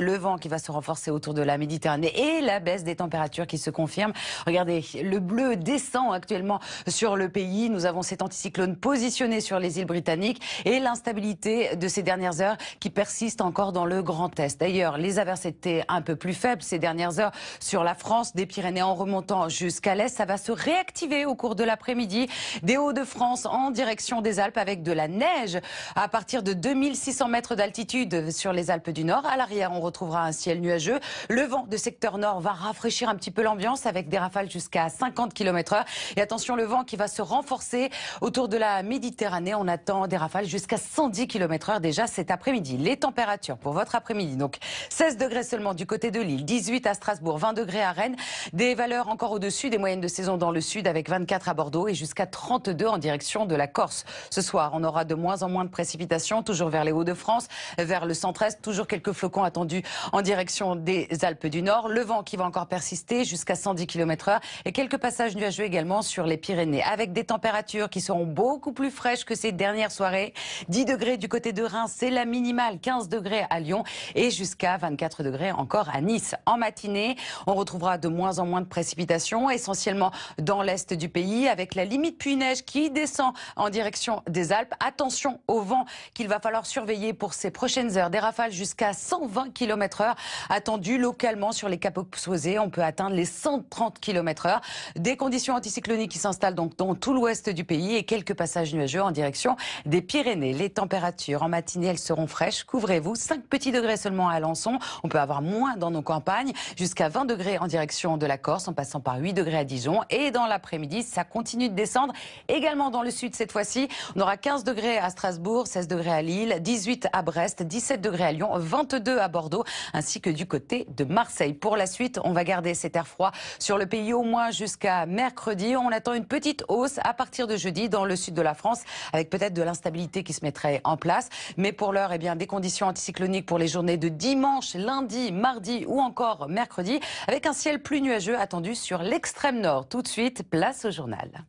Le vent qui va se renforcer autour de la Méditerranée et la baisse des températures qui se confirme. Regardez, le bleu descend actuellement sur le pays. Nous avons cet anticyclone positionné sur les îles britanniques et l'instabilité de ces dernières heures qui persiste encore dans le Grand Est. D'ailleurs, les averses étaient un peu plus faibles ces dernières heures sur la France, des Pyrénées en remontant jusqu'à l'Est. Ça va se réactiver au cours de l'après-midi. Des Hauts-de-France en direction des Alpes avec de la neige à partir de 2600 mètres d'altitude sur les Alpes du Nord. À l'arrière, on retrouvera un ciel nuageux. Le vent de secteur nord va rafraîchir un petit peu l'ambiance avec des rafales jusqu'à 50 km/h. Et attention, le vent qui va se renforcer autour de la Méditerranée. On attend des rafales jusqu'à 110 km/h déjà cet après-midi. Les températures pour votre après-midi. Donc 16 degrés seulement du côté de Lille, 18 à Strasbourg, 20 degrés à Rennes. Des valeurs encore au-dessus des moyennes de saison dans le sud avec 24 à Bordeaux et jusqu'à 32 en direction de la Corse. Ce soir, on aura de moins en moins de précipitations, toujours vers les Hauts-de-France, vers le centre-est, toujours quelques flocons attendus en direction des Alpes du Nord. Le vent qui va encore persister jusqu'à 110 km/h et quelques passages nuageux également sur les Pyrénées avec des températures qui seront beaucoup plus fraîches que ces dernières soirées. 10 degrés du côté de Reims, c'est la minimale, 15 degrés à Lyon et jusqu'à 24 degrés encore à Nice. En matinée, on retrouvera de moins en moins de précipitations, essentiellement dans l'est du pays, avec la limite pluie-neige qui descend en direction des Alpes. Attention au vent qu'il va falloir surveiller pour ces prochaines heures, des rafales jusqu'à 120 km km heure attendu localement sur les capots On peut atteindre les 130 km heure. Des conditions anticycloniques qui s'installent donc dans tout l'ouest du pays et quelques passages nuageux en direction des Pyrénées. Les températures en matinée, elles seront fraîches. Couvrez-vous. 5 petits degrés seulement à Alençon. On peut avoir moins dans nos campagnes. Jusqu'à 20 degrés en direction de la Corse en passant par 8 degrés à Dijon. Et dans l'après-midi, ça continue de descendre. Également dans le sud cette fois-ci, on aura 15 degrés à Strasbourg, 16 degrés à Lille, 18 à Brest, 17 degrés à Lyon, 22 à Bordeaux ainsi que du côté de Marseille. Pour la suite, on va garder cet air froid sur le pays au moins jusqu'à mercredi. On attend une petite hausse à partir de jeudi dans le sud de la France avec peut-être de l'instabilité qui se mettrait en place. Mais pour l'heure, eh bien, des conditions anticycloniques pour les journées de dimanche, lundi, mardi ou encore mercredi avec un ciel plus nuageux attendu sur l'extrême nord. Tout de suite, place au journal.